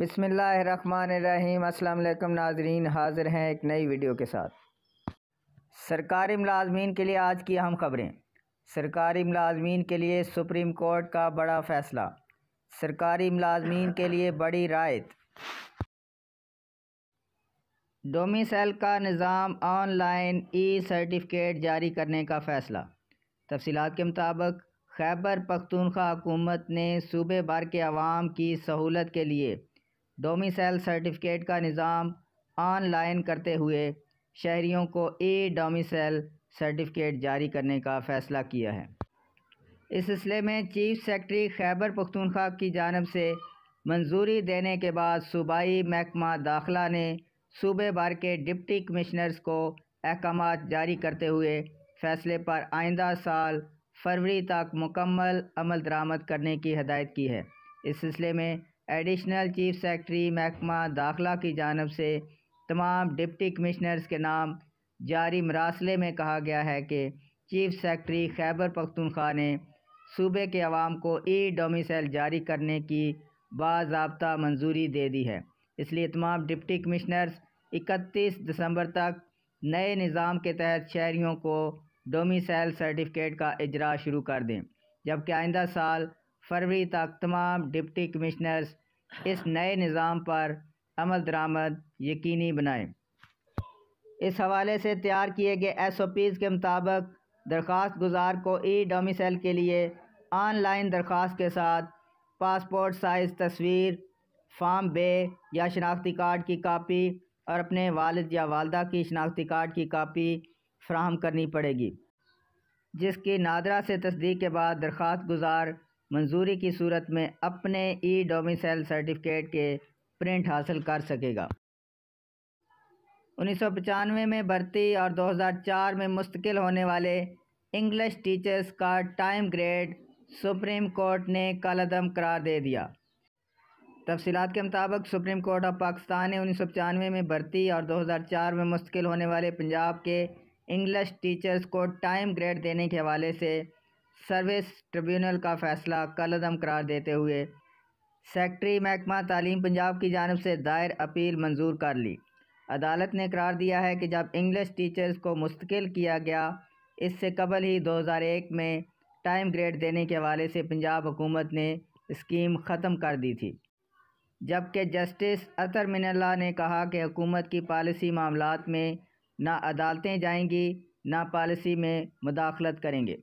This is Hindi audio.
बिसमीम् अल्लाम नाजरीन हाज़िर हैं एक नई वीडियो के साथ सरकारी मुलाजमीन के लिए आज की अहम खबरें सरकारी मुलाजमीन के लिए सुप्रीम कोर्ट का बड़ा फ़ैसला सरकारी मुलाजमीन के लिए बड़ी रायत डोमिसल का निज़ाम ऑनलाइन ई सर्टिफिकेट जारी करने का फ़ैसला तफसीत के मुताबिक खैबर पख्तूनख्वा हुकूमत ने सूबे भर के आवाम की सहूलत के लिए डोमिसल सर्टिफिकेट का निज़ाम ऑनलाइन करते हुए शहरीों को ई डोमिसल सर्टिफिकेट जारी करने का फ़ैसला किया है इस सिलसिले में चीफ सेक्रेटरी खैबर पख्तूनख्वा की जानब से मंजूरी देने के बाद सूबाई महकमा दाखिला ने सूबे भर के डिप्टी कमिश्नर्स को अहकाम जारी करते हुए फ़ैसले पर आइंदा साल फरवरी तक मुकम्मल अमल दरामद करने की हदायत की है इस सिलसिले में एडिशनल चीफ सेक्रटरी महकमा दाखिला की जानब से तमाम डिप्टी कमिश्नर्स के नाम जारी मरासले में कहा गया है कि चीफ सेक्रटरी खैबर पख्तनख्वा ने सूबे के अवाम को ई डोमिसल जारी करने की बाबा मंजूरी दे दी है इसलिए तमाम डिप्टी कमिश्नर्स 31 दिसंबर तक नए निज़ाम के तहत शहरीों को डोमिसल सर्टिफिकेट का इजरा शुरू कर दें जबकि आइंदा साल फरवरी तक तमाम डिप्टी कमिश्नर्स इस नए निज़ाम पर अमल दरामद यकीनी बनाएं इस हवाले से तैयार किए गए एस ओ पीज़ के मुताबिक दरख्वास्त गुजार को ई डोमिसल के लिए ऑनलाइन दरख्वास्त के साथ पासपोर्ट साइज़ तस्वीर फार्म बे या शनाख्ती कार्ड की कापी और अपने वालद या वालदा की शनाख्ती कार्ड की कापी फ्राहम करनी पड़ेगी जिसकी नादरा से तस्दीक के बाद दरख्वास्त गुजार मंजूरी की सूरत में अपने ई डोमिसाइल सर्टिफिकेट के प्रिंट हासिल कर सकेगा उन्नीस में भर्ती और 2004 में मुस्तकिल होने वाले इंग्लिश टीचर्स का टाइम ग्रेड सुप्रीम कोर्ट ने कलदम करार दे दिया तफसीत के मुताबिक सुप्रीम कोर्ट ऑफ पाकिस्तान ने उन्नीस में भर्ती और 2004 में मुस्तकिल होने वाले पंजाब के इंग्लिश टीचर्स को टाइम ग्रेड देने के हवाले से सर्विस ट्रिब्यूनल का फैसला कलदम करार देते हुए सेक्रटरी महकमा तालीम पंजाब की जानब से दायर अपील मंजूर कर ली अदालत ने करार दिया है कि जब इंग्लिश टीचर्स को मुस्तकिल किया गया इससे कबल ही 2001 में टाइम ग्रेड देने के हवाले से पंजाब हुकूमत ने स्कीम ख़त्म कर दी थी जबकि जस्टिस अतर मिनल्ला ने कहा कि हुकूमत की पॉलिसी मामला में ना अदालतें जाएंगी ना पॉलिसी में मुदाखलत करेंगे